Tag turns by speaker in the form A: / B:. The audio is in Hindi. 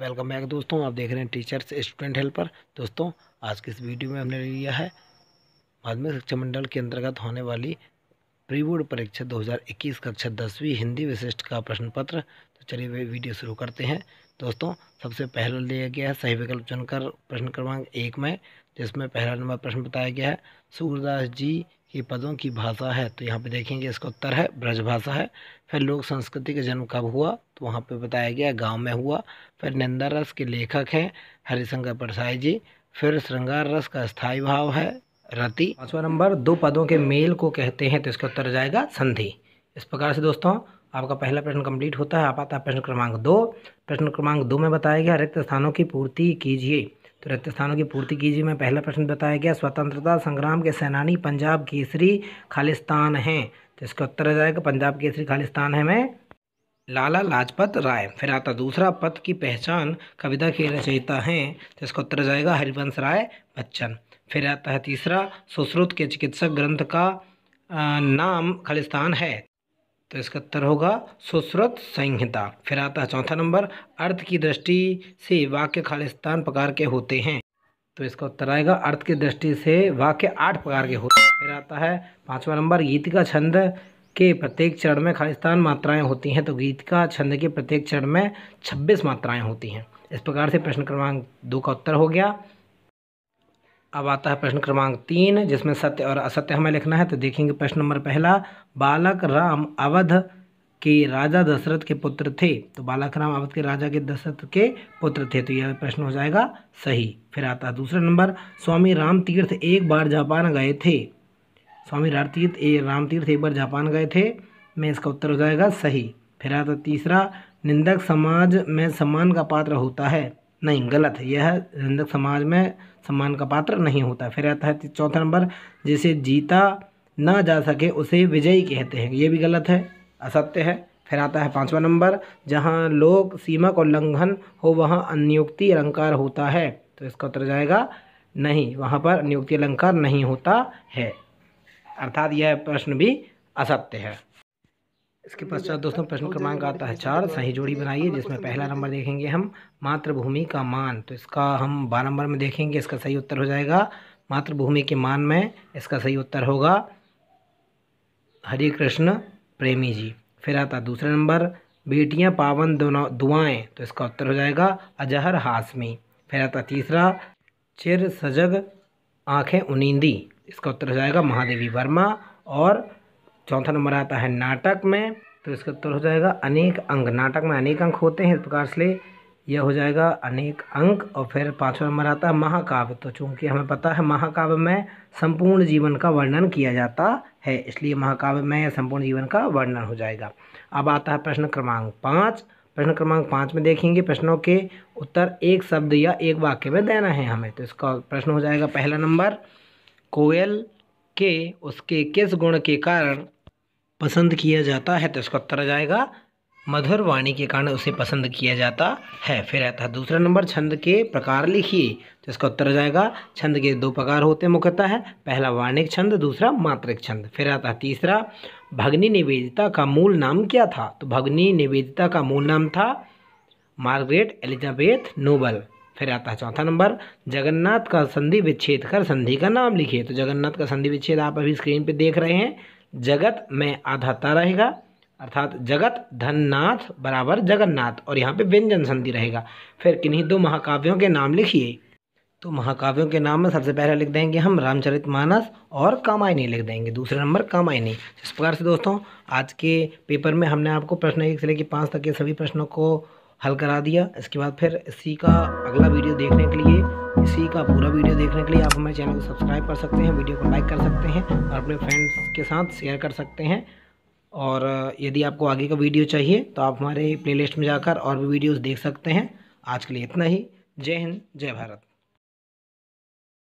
A: वेलकम बैक दोस्तों आप देख रहे हैं टीचर्स स्टूडेंट हेल्पर दोस्तों आज के इस वीडियो में हमने लिया है माध्यमिक शिक्षा मंडल के अंतर्गत होने वाली प्री बोर्ड परीक्षा 2021 कक्षा दसवीं हिंदी विशिष्ट का प्रश्न पत्र तो चलिए वे वीडियो शुरू करते हैं दोस्तों सबसे पहला लिया गया है सही विकल्प चुनकर प्रश्न क्रमांक एक में जिसमें पहला नंबर प्रश्न बताया गया है सूरदास जी ये पदों की भाषा है तो यहाँ पे देखेंगे इसका उत्तर है ब्रज भाषा है फिर लोक संस्कृति का जन्म कब हुआ तो वहाँ पे बताया गया गांव में हुआ फिर निंदा रस के लेखक हैं हरिशंकर प्रसाई जी फिर श्रृंगार रस का स्थायी भाव है रति पाँचवा नंबर दो पदों के मेल को कहते हैं तो इसका उत्तर जाएगा संधि इस प्रकार से दोस्तों आपका पहला प्रश्न कंप्लीट होता है आप आता है प्रश्न क्रमांक दो प्रश्न क्रमांक दो में बताया गया रिक्त स्थानों की पूर्ति कीजिए तो रिक्त स्थानों की पूर्ति कीजिए मैं पहला प्रश्न बताया गया स्वतंत्रता संग्राम के सेनानी पंजाब केसरी खालिस्तान हैं तो इसका उत्तर आ जाएगा पंजाब केसरी खालिस्तान है मैं लाला लाजपत राय फिर आता दूसरा पद की पहचान कविता के रचयिता हैं तो इसका उत्तर आ जाएगा हरिवंश राय बच्चन फिर आता है तीसरा सुश्रुत के चिकित्सक ग्रंथ का नाम खालिस्तान है तो इसका उत्तर होगा सुश्रुत संहिता फिर आता है चौथा नंबर अर्थ की दृष्टि से वाक्य खालिस्तान प्रकार के होते हैं तो इसका उत्तर आएगा अर्थ की दृष्टि से वाक्य आठ प्रकार के होते हैं फिर आता है पाँचवा नंबर गीत का छंद के प्रत्येक चरण में खालिस्तान मात्राएं होती हैं तो गीत का छंद के प्रत्येक चरण में छब्बीस मात्राएं होती हैं इस प्रकार से प्रश्न क्रमांक दो का उत्तर हो गया अब आता है प्रश्न क्रमांक तीन जिसमें सत्य और असत्य हमें लिखना है तो देखेंगे प्रश्न नंबर पहला बालक राम अवध के राजा दशरथ के पुत्र थे तो बालक राम अवध के राजा के दशरथ के पुत्र थे तो यह प्रश्न हो जाएगा सही फिर आता है दूसरा नंबर स्वामी राम तीर्थ एक बार जापान गए थे स्वामी राम तीर्थ ए राम तीर्थ एक बार जापान गए थे में इसका उत्तर हो जाएगा सही फिर आता तीसरा निंदक समाज में सम्मान का पात्र होता है नहीं गलत है यह रंजक समाज में सम्मान का पात्र नहीं होता फिर आता है चौथा नंबर जिसे जीता ना जा सके उसे विजयी कहते हैं ये भी गलत है असत्य है फिर आता है पांचवा नंबर जहाँ लोग सीमा का उल्लंघन हो वहाँ अनियुक्ति अलंकार होता है तो इसका उत्तर जाएगा नहीं वहाँ पर नियुक्ति अलंकार नहीं होता है अर्थात यह प्रश्न भी असत्य है इसके पश्चात दोस्तों प्रश्न क्रमांक आता है चार सही जोड़ी बनाइए जिसमें पहला नंबर देखेंगे हम मातृभूमि का मान तो इसका हम बारह नंबर में देखेंगे इसका सही उत्तर हो जाएगा मातृभूमि के मान में इसका सही उत्तर होगा हरे कृष्ण प्रेमी जी फिर आता दूसरा नंबर बेटियां पावन दुआएं तो इसका उत्तर हो जाएगा अजहर हाशमी फिर आता तीसरा चिर सजग आँखें उनिंदी इसका उत्तर हो जाएगा महादेवी वर्मा और चौथा नंबर आता है नाटक में तो इसका उत्तर हो जाएगा अनेक अंक नाटक में अनेक अंक होते हैं इस प्रकार से यह हो जाएगा अनेक अंक और फिर पाँचवा नंबर आता है महाकाव्य तो चूंकि हमें पता है महाकाव्य में संपूर्ण जीवन का वर्णन किया जाता है इसलिए महाकाव्य में संपूर्ण जीवन का वर्णन हो जाएगा अब आता है प्रश्न क्रमांक पाँच प्रश्न क्रमांक पाँच में देखेंगे प्रश्नों के उत्तर एक शब्द या एक वाक्य में देना है हमें तो इसका प्रश्न हो जाएगा पहला नंबर कोयल के उसके किस गुण के कारण पसंद किया जाता है तो इसका उत्तर आ जाएगा मधुर वाणी के कारण उसे पसंद किया जाता है फिर आता है दूसरा नंबर छंद के प्रकार लिखिए तो इसका उत्तर जाएगा छंद के दो प्रकार होते मुख्यतः है पहला वाणिक छंद दूसरा मात्रिक छंद फिर आता है तीसरा भग्नि निवेदिता का मूल नाम क्या था तो भग्नि निवेदिता का मूल नाम था मार्गरेट एलिजाबेथ नोबल फिर आता है चौथा नंबर जगन्नाथ का संधि विच्छेद कर संधि का नाम लिखिए तो जगन्नाथ का संधि विच्छेद आप अभी स्क्रीन पर देख रहे हैं जगत में आधाता रहेगा अर्थात जगत धननाथ बराबर जगन्नाथ और यहाँ पे व्यंजन संधि रहेगा फिर किन्हीं दो महाकाव्यों के नाम लिखिए तो महाकाव्यों के नाम में सबसे पहले लिख देंगे हम रामचरितमानस और कामायनी लिख देंगे दूसरे नंबर कामायनी इस प्रकार से दोस्तों आज के पेपर में हमने आपको प्रश्न एक से लेकर पाँच तक के सभी प्रश्नों को हल करा दिया इसके बाद फिर इसी का अगला वीडियो देखने के लिए का पूरा वीडियो देखने के लिए आप हमारे चैनल को सब्सक्राइब कर सकते हैं वीडियो को लाइक कर सकते हैं और अपने फ्रेंड्स के साथ शेयर कर सकते हैं और यदि आपको आगे का वीडियो चाहिए तो आप हमारे प्लेलिस्ट में जाकर और भी वीडियोस देख सकते हैं आज के लिए इतना ही जय हिंद जय भारत